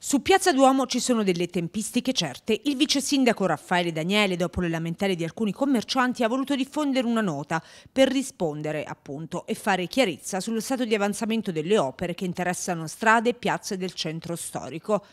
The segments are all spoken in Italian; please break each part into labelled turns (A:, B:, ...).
A: Su Piazza Duomo ci sono delle tempistiche certe. Il vice sindaco Raffaele Daniele, dopo le lamentele di alcuni commercianti, ha voluto diffondere una nota per rispondere, appunto, e fare chiarezza sullo stato di avanzamento delle opere che interessano strade e piazze del centro storico.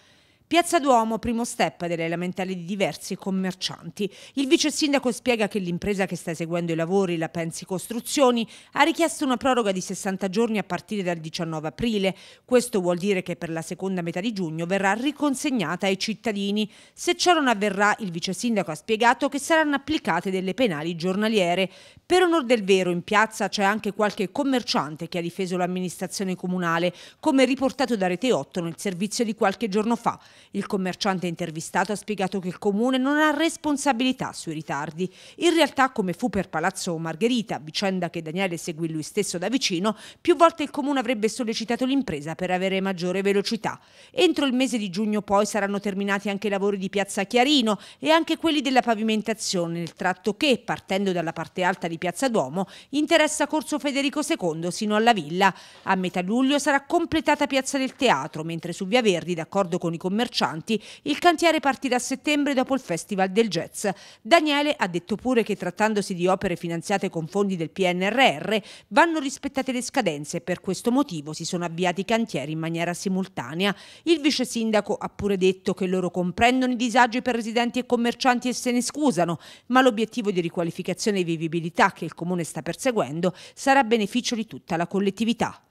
A: Piazza Duomo, primo step delle lamentele di diversi commercianti. Il vice sindaco spiega che l'impresa che sta eseguendo i lavori, la Pensi Costruzioni, ha richiesto una proroga di 60 giorni a partire dal 19 aprile. Questo vuol dire che per la seconda metà di giugno verrà riconsegnata ai cittadini. Se ciò non avverrà, il vice sindaco ha spiegato che saranno applicate delle penali giornaliere. Per onor del vero, in piazza c'è anche qualche commerciante che ha difeso l'amministrazione comunale, come riportato da Rete 8 nel servizio di qualche giorno fa. Il commerciante intervistato ha spiegato che il comune non ha responsabilità sui ritardi. In realtà, come fu per Palazzo Margherita, vicenda che Daniele seguì lui stesso da vicino, più volte il comune avrebbe sollecitato l'impresa per avere maggiore velocità. Entro il mese di giugno poi saranno terminati anche i lavori di Piazza Chiarino e anche quelli della pavimentazione, nel tratto che, partendo dalla parte alta di Piazza Duomo, interessa Corso Federico II sino alla villa. A metà luglio sarà completata Piazza del Teatro, mentre su Via Verdi, d'accordo con i commercianti, commercianti. Il cantiere partirà a settembre dopo il Festival del Jazz. Daniele ha detto pure che trattandosi di opere finanziate con fondi del PNRR vanno rispettate le scadenze e per questo motivo si sono avviati i cantieri in maniera simultanea. Il vice sindaco ha pure detto che loro comprendono i disagi per residenti e commercianti e se ne scusano, ma l'obiettivo di riqualificazione e vivibilità che il comune sta perseguendo sarà a beneficio di tutta la collettività.